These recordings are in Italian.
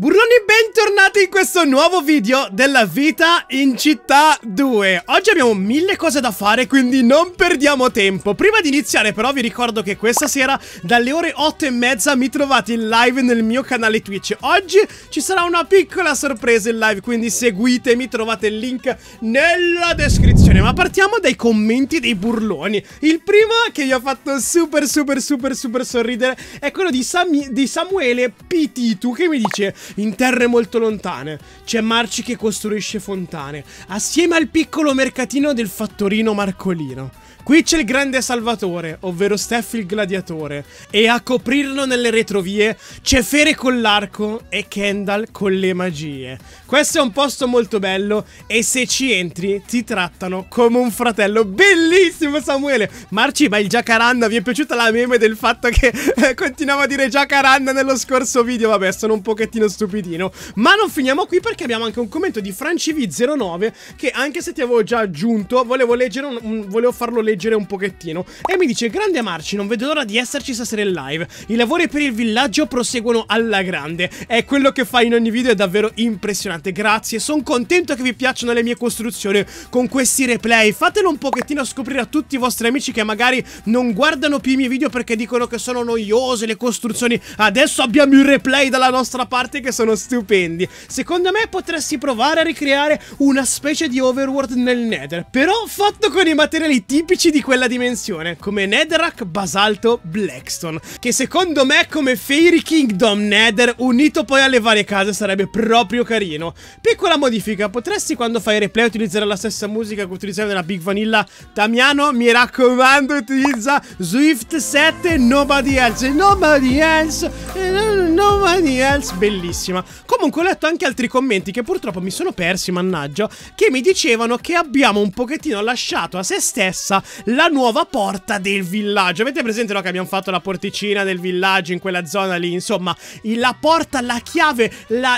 Burroni bentornati in questo nuovo video della vita in città 2 Oggi abbiamo mille cose da fare quindi non perdiamo tempo Prima di iniziare però vi ricordo che questa sera dalle ore 8 e mezza mi trovate in live nel mio canale Twitch Oggi ci sarà una piccola sorpresa in live quindi seguitemi trovate il link nella descrizione Ma partiamo dai commenti dei burloni Il primo che vi ha fatto super super super super sorridere è quello di, Sam di Samuele Pititu che mi dice in terre molto lontane. C'è Marci che costruisce fontane, assieme al piccolo mercatino del fattorino Marcolino. Qui c'è il grande salvatore, ovvero Steph il gladiatore, e a coprirlo nelle retrovie c'è Fere con l'arco e Kendall con le magie. Questo è un posto molto bello e se ci entri ti trattano come un fratello. Bellissimo Samuele! Marci, ma il jacaranda, vi è piaciuta la meme del fatto che eh, continuavo a dire jacaranda nello scorso video? Vabbè, sono un pochettino stupidino. Ma non finiamo qui perché abbiamo anche un commento di FranciV09 che anche se ti avevo già aggiunto, volevo, un, un, volevo farlo leggere leggere un pochettino e mi dice grande Marci non vedo l'ora di esserci stasera in live i lavori per il villaggio proseguono alla grande è quello che fa in ogni video è davvero impressionante grazie sono contento che vi piacciono le mie costruzioni con questi replay fatelo un pochettino scoprire a tutti i vostri amici che magari non guardano più i miei video perché dicono che sono noiose le costruzioni adesso abbiamo i replay dalla nostra parte che sono stupendi secondo me potresti provare a ricreare una specie di overworld nel nether però fatto con i materiali tipici nemici di quella dimensione, come Netherrack, Basalto, Blackstone, che secondo me come Fairy Kingdom Nether unito poi alle varie case sarebbe proprio carino. Piccola modifica, potresti quando fai replay utilizzare la stessa musica che utilizzavi nella Big Vanilla? Damiano, mi raccomando, utilizza Swift 7 Nobody Else, Nobody Else, Nobody Else, bellissima. Comunque ho letto anche altri commenti che purtroppo mi sono persi, mannaggia, che mi dicevano che abbiamo un pochettino lasciato a se stessa la nuova porta del villaggio. Avete presente no, che abbiamo fatto la porticina del villaggio in quella zona lì? Insomma, la porta, la chiave,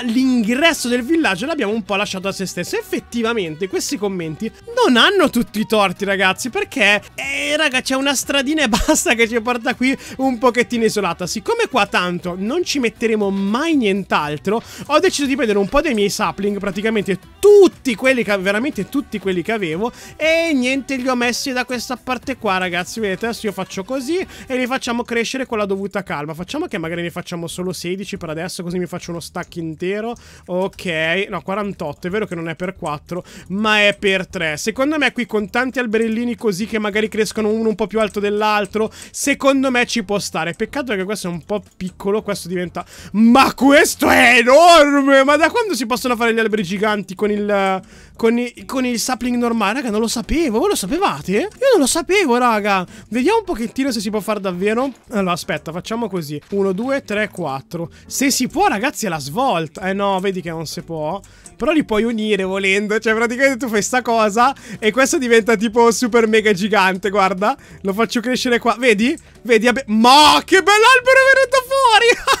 l'ingresso del villaggio l'abbiamo un po' lasciato a se stesso. Effettivamente, questi commenti non hanno tutti i torti, ragazzi, perché, eh, raga, c'è una stradina e basta che ci porta qui un pochettino isolata. Siccome qua tanto non ci metteremo mai nient'altro, ho deciso di prendere un po' dei miei sapling, praticamente tutti quelli che, veramente tutti quelli che avevo, e niente, li ho messi da questa questa parte qua, ragazzi. Vedete, adesso io faccio così e li facciamo crescere con la dovuta calma. Facciamo che magari ne facciamo solo 16 per adesso, così mi faccio uno stack intero. Ok, no, 48. È vero che non è per 4, ma è per 3. Secondo me qui con tanti alberellini così che magari crescono uno un po' più alto dell'altro, secondo me ci può stare. Peccato che questo è un po' piccolo, questo diventa... Ma questo è enorme! Ma da quando si possono fare gli alberi giganti con il... Con, i, con il sapling normale? Raga, non lo sapevo. Voi lo sapevate? Io non lo sapevo, raga. Vediamo un pochettino se si può fare davvero. Allora, aspetta, facciamo così. 1, 2, 3, 4. Se si può, ragazzi, è la svolta. Eh no, vedi che non si può. Però li puoi unire volendo. Cioè, praticamente tu fai sta cosa e questo diventa tipo super mega gigante, guarda. Lo faccio crescere qua. Vedi? Vedi? Ma che bell'albero è venuto fuori!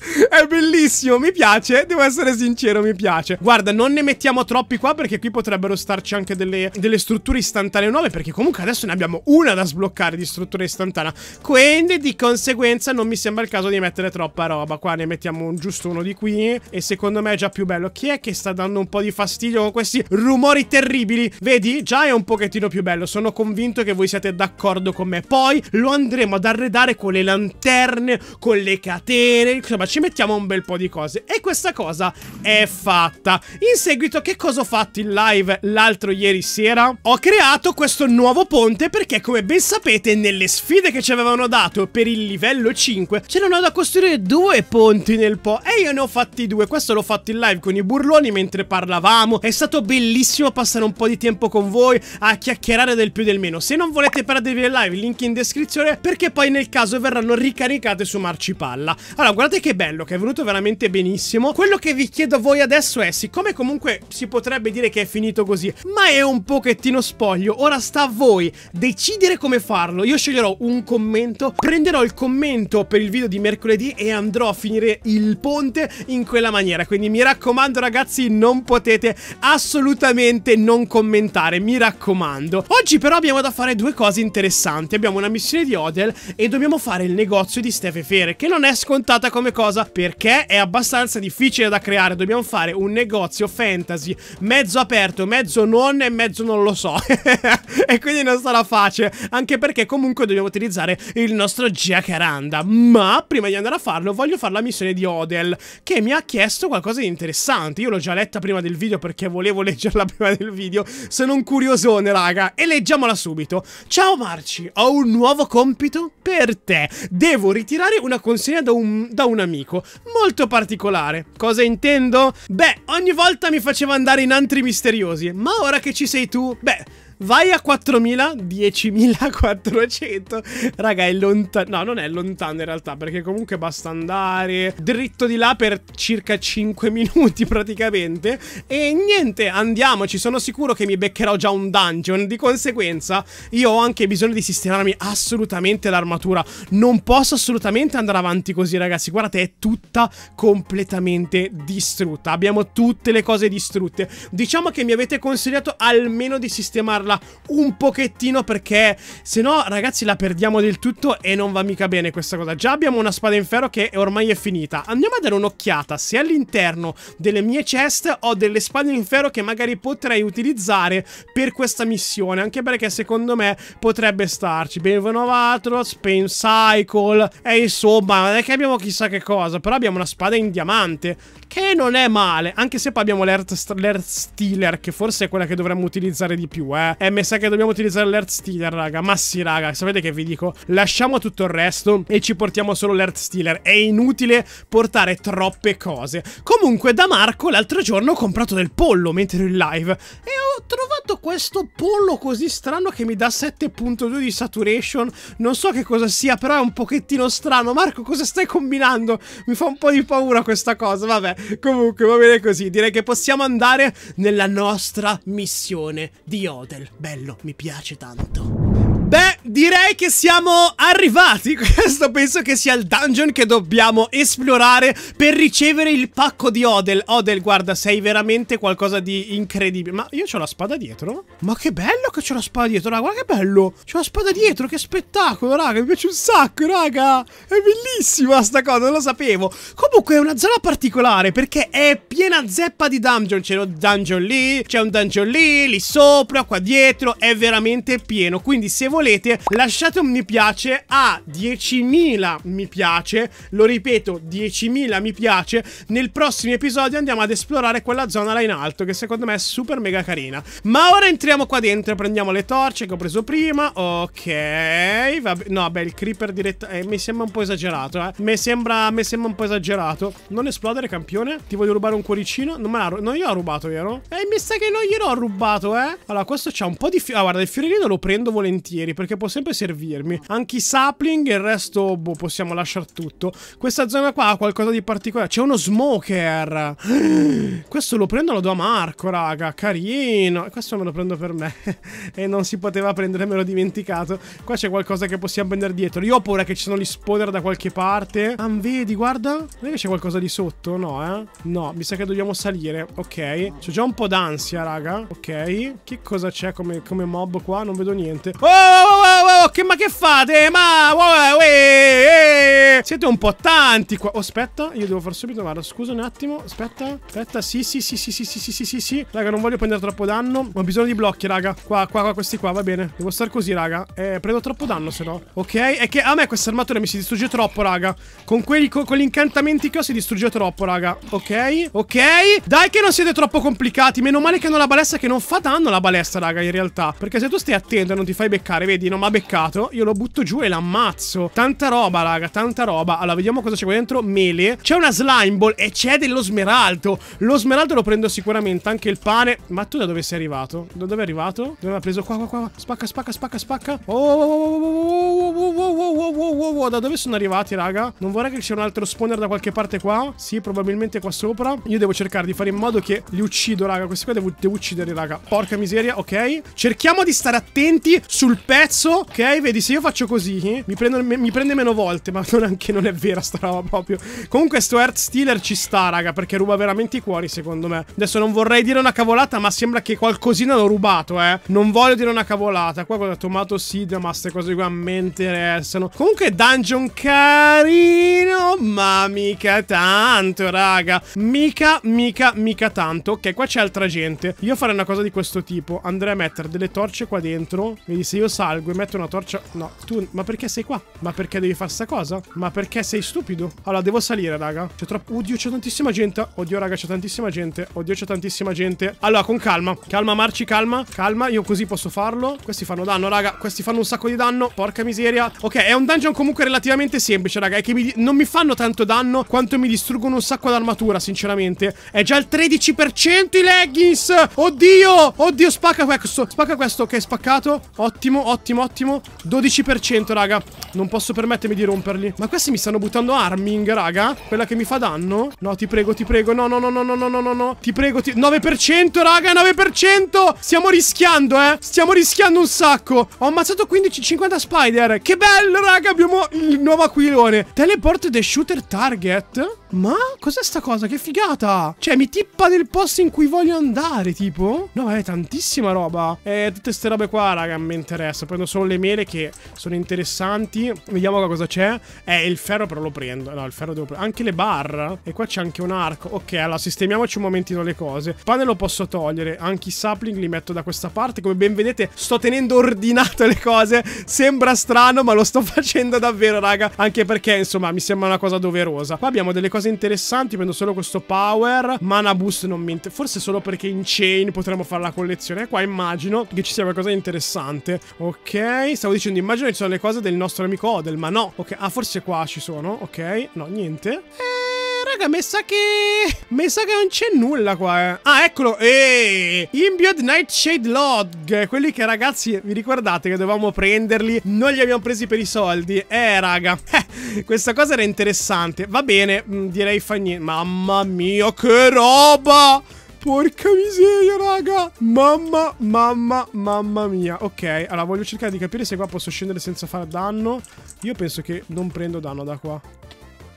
È bellissimo, mi piace, devo essere sincero, mi piace. Guarda, non ne mettiamo troppi qua perché qui potrebbero starci anche delle, delle strutture istantanee nuove perché comunque adesso ne abbiamo una da sbloccare di struttura istantanea. Quindi di conseguenza non mi sembra il caso di mettere troppa roba. Qua ne mettiamo un, giusto uno di qui e secondo me è già più bello. Chi è che sta dando un po' di fastidio con questi rumori terribili? Vedi, già è un pochettino più bello. Sono convinto che voi siate d'accordo con me. Poi lo andremo ad arredare con le lanterne, con le catene. Insomma, ci ci mettiamo un bel po' di cose. E questa cosa è fatta. In seguito che cosa ho fatto in live l'altro ieri sera? Ho creato questo nuovo ponte perché come ben sapete nelle sfide che ci avevano dato per il livello 5 c'erano da costruire due ponti nel po' e io ne ho fatti due. Questo l'ho fatto in live con i burloni mentre parlavamo. È stato bellissimo passare un po' di tempo con voi a chiacchierare del più del meno. Se non volete perdervi le live, link in descrizione perché poi nel caso verranno ricaricate su Marcipalla. Allora guardate che bello, che è venuto veramente benissimo. Quello che vi chiedo a voi adesso è, siccome comunque si potrebbe dire che è finito così, ma è un pochettino spoglio, ora sta a voi decidere come farlo. Io sceglierò un commento, prenderò il commento per il video di mercoledì e andrò a finire il ponte in quella maniera. Quindi mi raccomando ragazzi, non potete assolutamente non commentare, mi raccomando. Oggi però abbiamo da fare due cose interessanti. Abbiamo una missione di Odel e dobbiamo fare il negozio di Steve Stefefere, che non è scontata come cosa cosa perché è abbastanza difficile da creare. Dobbiamo fare un negozio fantasy mezzo aperto, mezzo non e mezzo non lo so. e quindi non sarà facile, anche perché comunque dobbiamo utilizzare il nostro jacaranda. Ma prima di andare a farlo voglio fare la missione di Odell che mi ha chiesto qualcosa di interessante. Io l'ho già letta prima del video perché volevo leggerla prima del video. Sono un curiosone, raga, e leggiamola subito. Ciao Marci, ho un nuovo compito per te. Devo ritirare una consegna da un, da un amico nemico molto particolare. Cosa intendo? Beh, ogni volta mi faceva andare in antri misteriosi, ma ora che ci sei tu, beh... Vai a 4000, 10400. Raga, è lontano. No, non è lontano in realtà, perché comunque basta andare dritto di là per circa 5 minuti praticamente. E niente, andiamoci. Sono sicuro che mi beccherò già un dungeon. Di conseguenza, io ho anche bisogno di sistemarmi assolutamente l'armatura. Non posso assolutamente andare avanti così, ragazzi. Guardate, è tutta completamente distrutta. Abbiamo tutte le cose distrutte. Diciamo che mi avete consigliato almeno di sistemarla migliorarla un pochettino perché se no ragazzi la perdiamo del tutto e non va mica bene questa cosa. Già abbiamo una spada in ferro che ormai è finita. Andiamo a dare un'occhiata se all'interno delle mie chest ho delle spade in ferro che magari potrei utilizzare per questa missione, anche perché secondo me potrebbe starci. Benvenovatro, Spain Cycle e insomma, non è che abbiamo chissà che cosa, però abbiamo una spada in diamante che non è male, anche se poi abbiamo l'Earth Stealer che forse è quella che dovremmo utilizzare di più, eh. Eh, mi sa che dobbiamo utilizzare l'Earth Stealer, raga. Ma sì, raga, sapete che vi dico? Lasciamo tutto il resto e ci portiamo solo l'Earth Stealer. È inutile portare troppe cose. Comunque, da Marco l'altro giorno ho comprato del pollo mentre ero in live e ho trovato questo pollo così strano che mi dà 7.2 di saturation. Non so che cosa sia, però è un pochettino strano. Marco, cosa stai combinando? Mi fa un po' di paura questa cosa. Vabbè, comunque va bene così. Direi che possiamo andare nella nostra missione di Odel bello, mi piace tanto. Beh, direi che siamo arrivati. Questo penso che sia il dungeon che dobbiamo esplorare per ricevere il pacco di Odel. Odel, guarda, sei veramente qualcosa di incredibile. Ma io ho la spada dietro? Ma che bello che ho la spada dietro, raga. Guarda che bello. C'ho la spada dietro, che spettacolo, raga. Mi piace un sacco, raga. È bellissima sta cosa, non lo sapevo. Comunque è una zona particolare perché è piena zeppa di dungeon. C'è un dungeon lì, c'è un dungeon lì, lì sopra, qua dietro. È veramente pieno. Quindi se volete volete lasciate un mi piace a 10.000 mi piace lo ripeto 10.000 mi piace nel prossimo episodio andiamo ad esplorare quella zona là in alto che secondo me è super mega carina ma ora entriamo qua dentro prendiamo le torce che ho preso prima ok vabbè no vabbè il creeper diretto eh, mi sembra un po' esagerato eh mi sembra mi sembra un po' esagerato non esplodere campione ti voglio rubare un cuoricino non me l'ha non io gliel'ho rubato vero? eh mi sa che non gliel'ho rubato eh allora questo c'ha un po' di ah guarda il fiorellino lo prendo volentieri volentieri perché può sempre servirmi. Anche i sapling e il resto boh, possiamo lasciare tutto. Questa zona qua ha qualcosa di particolare. C'è uno smoker. Questo lo prendo lo do a Marco, raga. Carino. Questo me lo prendo per me. e non si poteva prendere, me l'ho dimenticato. Qua c'è qualcosa che possiamo prendere dietro. Io ho paura che ci sono gli spawner da qualche parte. Ah, vedi, guarda. Non è che c'è qualcosa di sotto? No, eh. No, mi sa che dobbiamo salire. Ok. C'ho già un po' d'ansia, raga. Ok. Che cosa c'è come, come mob qua? Non vedo niente. Oh! Oh oh, oh, oh, che, ma che fate? Ma wow, oh, eh, eh. siete un po' tanti qua. Oh, aspetta, io devo far subito. Vado, scusa un attimo. Aspetta, aspetta. Sì, sì, sì, sì, sì, sì, sì, sì, sì, sì. Raga, non voglio prendere troppo danno. Ho bisogno di blocchi, raga. Qua, qua, qua, questi qua, va bene. Devo stare così, raga. Eh, prendo troppo danno, se no. Ok, è che a me questa armatura mi si distrugge troppo, raga. Con quelli, con, con gli incantamenti che ho si distrugge troppo, raga. Ok, ok. Dai che non siete troppo complicati. Meno male che hanno la balestra che non fa danno la balestra, raga, in realtà. Perché se tu stai attento e non ti fai beccare, vedi, non mi ha beccato. Io lo butto giù e l'ammazzo. Tanta roba, raga, tanta roba. Allora, vediamo cosa c'è qua dentro. Mele. C'è una slime ball e c'è dello smeraldo. Lo smeraldo lo prendo sicuramente, anche il pane. Ma tu da dove sei arrivato? Da dove è arrivato? Dove ha preso? Qua, qua, qua. Spacca, spacca, spacca, spacca. Oh, oh, oh, oh, da dove sono arrivati, raga? Non vorrei che c'è un altro spawner da qualche parte qua. Sì, probabilmente qua sopra. Io devo cercare di fare in modo che li uccido, raga. Questi qua devo, devo ucciderli, raga. Porca miseria, ok. Cerchiamo di stare attenti sul pezzo pezzo, ok? Vedi, se io faccio così, mi, prendo, mi prende meno volte, ma non, anche, non è vera sta roba proprio. Comunque sto Earth Stealer ci sta, raga, perché ruba veramente i cuori, secondo me. Adesso non vorrei dire una cavolata, ma sembra che qualcosina l'ho rubato, eh. Non voglio dire una cavolata. Qua ho tomato sidra, ma queste cose qua mi interessano. Comunque dungeon carino, ma mica tanto, raga. Mica, mica, mica tanto. Ok, qua c'è altra gente. Io farei una cosa di questo tipo. Andrei a mettere delle torce qua dentro. Vedi, se io salgo valgo e metto una torcia... No, tu... Ma perché sei qua? Ma perché devi fare sta cosa? Ma perché sei stupido? Allora, devo salire, raga. C'è troppo... Oddio, c'è tantissima gente. Oddio, raga, c'è tantissima gente. Oddio, c'è tantissima gente. Allora, con calma. Calma, Marci, calma. Calma, io così posso farlo. Questi fanno danno, raga. Questi fanno un sacco di danno. Porca miseria. Ok, è un dungeon comunque relativamente semplice, raga. È che mi... non mi fanno tanto danno quanto mi distruggono un sacco d'armatura, sinceramente. È già il 13% i leggings. Oddio. Oddio, spacca questo. Spacca questo. Ok, spaccato. Ottimo, ottimo ottimo, ottimo 12% raga Non posso permettermi di romperli Ma questi mi stanno buttando arming raga Quella che mi fa danno No ti prego, ti prego No, no, no, no, no, no, no, no Ti prego, ti... 9% raga, 9% Stiamo rischiando eh Stiamo rischiando un sacco Ho ammazzato 15, 50 spider Che bello raga Abbiamo il nuovo aquilone Teleport the shooter target ma cos'è sta cosa? Che figata! Cioè, mi tippa del posto in cui voglio andare, tipo? No, è tantissima roba. Eh, tutte ste robe qua, raga, mi interessa. Prendo solo le mele che sono interessanti. Vediamo cosa c'è. Eh, il ferro però lo prendo. No, il ferro devo prendere. Anche le bar. E qua c'è anche un arco. Ok, allora, sistemiamoci un momentino le cose. Il pane lo posso togliere. Anche i sapling li metto da questa parte. Come ben vedete, sto tenendo ordinato le cose. Sembra strano, ma lo sto facendo davvero, raga. Anche perché, insomma, mi sembra una cosa doverosa. Qua abbiamo delle cose cose interessanti. Prendo solo questo power. Mana boost non mi interessa. Forse solo perché in chain potremmo fare la collezione. Qua immagino che ci sia qualcosa di interessante. Ok, stavo dicendo, immagino che ci sono le cose del nostro amico Odel, ma no. Ok, ah, forse qua ci sono. Ok, no, niente. Eh mi sa che... Mi sa che non c'è nulla qua, eh. Ah, eccolo. Eeeh. Imbiod Nightshade Log. Quelli che, ragazzi, vi ricordate che dovevamo prenderli? Non li abbiamo presi per i soldi. Eh, raga. Eh, questa cosa era interessante. Va bene, mm, direi fa niente. Mamma mia, che roba! Porca miseria, raga. Mamma, mamma, mamma mia. Ok, allora voglio cercare di capire se qua posso scendere senza far danno. Io penso che non prendo danno da qua.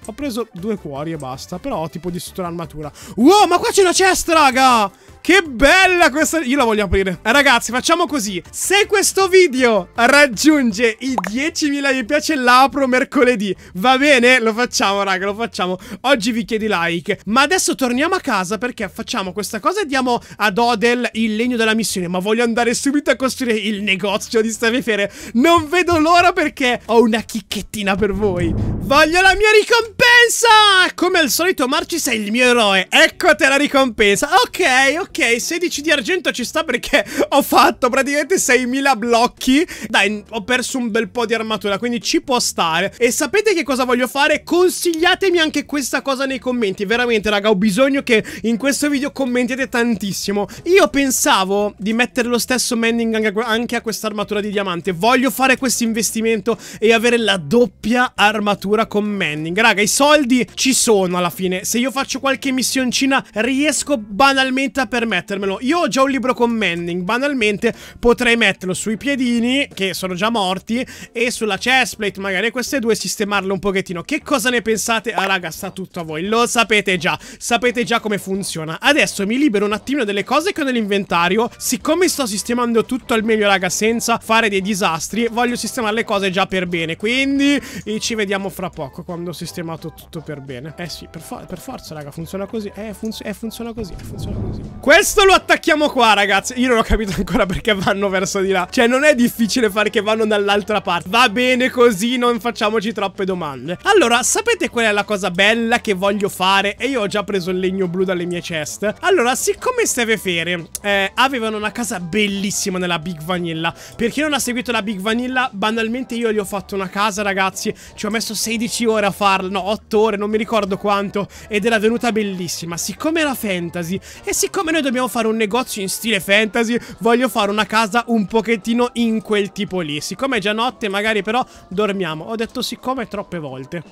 Ho preso due cuori e basta. Però ho tipo distrutto l'armatura. Wow, ma qua c'è una chest, raga! Che bella questa... Io la voglio aprire. Eh, ragazzi, facciamo così. Se questo video raggiunge i 10.000 mi piace, l'apro mercoledì. Va bene? Lo facciamo, raga, lo facciamo. Oggi vi chiedi like. Ma adesso torniamo a casa perché facciamo questa cosa e diamo ad Odel il legno della missione. Ma voglio andare subito a costruire il negozio di Stavefere. Non vedo l'ora perché ho una chicchettina per voi. Voglio la mia ricompensa! Come al solito, Marci, sei il mio eroe. Ecco te la ricompensa. Ok, ok ok, 16 di argento ci sta perché ho fatto praticamente 6.000 blocchi. Dai, ho perso un bel po' di armatura, quindi ci può stare. E sapete che cosa voglio fare? Consigliatemi anche questa cosa nei commenti. Veramente, raga, ho bisogno che in questo video commentiate tantissimo. Io pensavo di mettere lo stesso mending anche a questa armatura di diamante. Voglio fare questo investimento e avere la doppia armatura con mending. Raga, i soldi ci sono alla fine. Se io faccio qualche missioncina, riesco banalmente a perdere permettermelo. Io ho già un libro con Manning, banalmente potrei metterlo sui piedini, che sono già morti, e sulla chestplate, magari queste due, sistemarle un pochettino. Che cosa ne pensate? Ah raga, sta tutto a voi, lo sapete già, sapete già come funziona. Adesso mi libero un attimino delle cose che ho nell'inventario, siccome sto sistemando tutto al meglio raga, senza fare dei disastri, voglio sistemare le cose già per bene, quindi eh, ci vediamo fra poco quando ho sistemato tutto per bene. Eh sì, per, for per forza raga, funziona così, eh, funz eh funziona così, eh, funziona così. Questo lo attacchiamo qua, ragazzi. Io non ho capito ancora perché vanno verso di là. Cioè, non è difficile fare che vanno dall'altra parte. Va bene così, non facciamoci troppe domande. Allora, sapete qual è la cosa bella che voglio fare? E io ho già preso il legno blu dalle mie chest. Allora, siccome Steve Fere eh, avevano una casa bellissima nella Big Vanilla, per chi non ha seguito la Big Vanilla, banalmente io gli ho fatto una casa, ragazzi. Ci ho messo 16 ore a farla, no, 8 ore, non mi ricordo quanto. Ed era venuta bellissima. Siccome era fantasy e siccome noi noi dobbiamo fare un negozio in stile fantasy, voglio fare una casa un pochettino in quel tipo lì. Siccome è già notte, magari però dormiamo. Ho detto siccome troppe volte.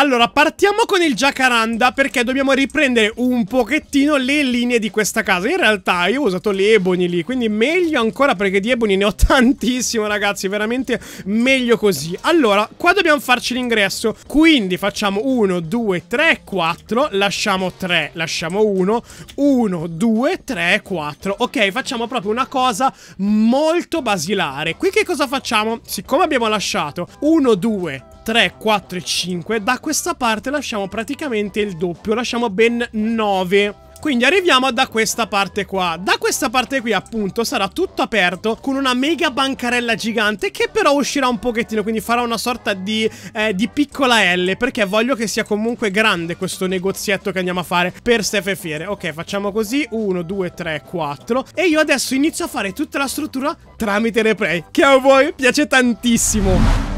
Allora, partiamo con il giacaranda perché dobbiamo riprendere un pochettino le linee di questa casa. In realtà io ho usato le ebony lì, quindi meglio ancora perché di ebony ne ho tantissimo, ragazzi. Veramente meglio così. Allora, qua dobbiamo farci l'ingresso. Quindi facciamo 1, 2, 3, 4. Lasciamo 3, lasciamo 1. 1, 2, 3, 4. Ok, facciamo proprio una cosa molto basilare. Qui che cosa facciamo? Siccome abbiamo lasciato 1, 2, 3. 3, 4 e 5. Da questa parte lasciamo praticamente il doppio, lasciamo ben 9. Quindi arriviamo da questa parte qua. Da questa parte qui appunto sarà tutto aperto con una mega bancarella gigante che però uscirà un pochettino, quindi farà una sorta di, eh, di piccola L perché voglio che sia comunque grande questo negozietto che andiamo a fare per Stef e Fiere. Ok, facciamo così, 1, 2, 3, 4 e io adesso inizio a fare tutta la struttura tramite replay che a voi piace tantissimo.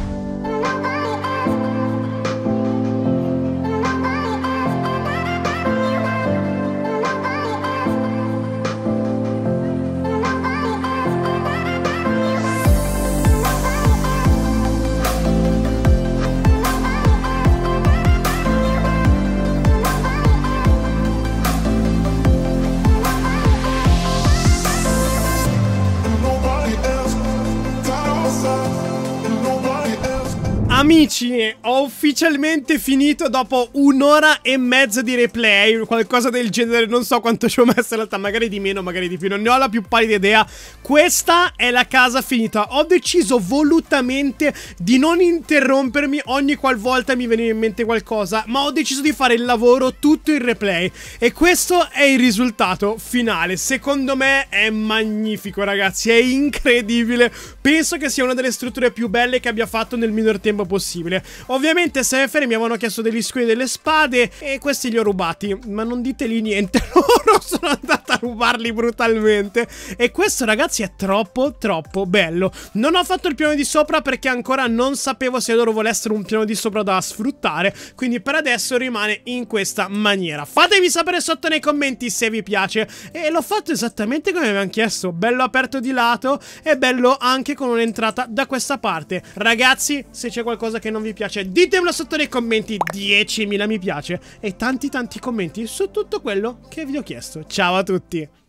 ho ufficialmente finito dopo un'ora e mezza di replay, qualcosa del genere, non so quanto ci ho messo in realtà, magari di meno, magari di più, non ne ho la più pallida idea. Questa è la casa finita, ho deciso volutamente di non interrompermi ogni qualvolta mi veniva in mente qualcosa, ma ho deciso di fare il lavoro tutto in replay e questo è il risultato finale. Secondo me è magnifico ragazzi, è incredibile, penso che sia una delle strutture più belle che abbia fatto nel minor tempo possibile. Ovviamente se FR mi avevano chiesto degli squili e delle spade e questi li ho rubati. Ma non diteli niente, loro sono andati rubarli brutalmente. E questo, ragazzi, è troppo, troppo bello. Non ho fatto il piano di sopra perché ancora non sapevo se loro volessero un piano di sopra da sfruttare. Quindi per adesso rimane in questa maniera. Fatemi sapere sotto nei commenti se vi piace. E l'ho fatto esattamente come mi hanno chiesto. Bello aperto di lato e bello anche con un'entrata da questa parte. Ragazzi, se c'è qualcosa che non vi piace, ditemelo sotto nei commenti. 10.000 mi piace e tanti tanti commenti su tutto quello che vi ho chiesto. Ciao a tutti! ter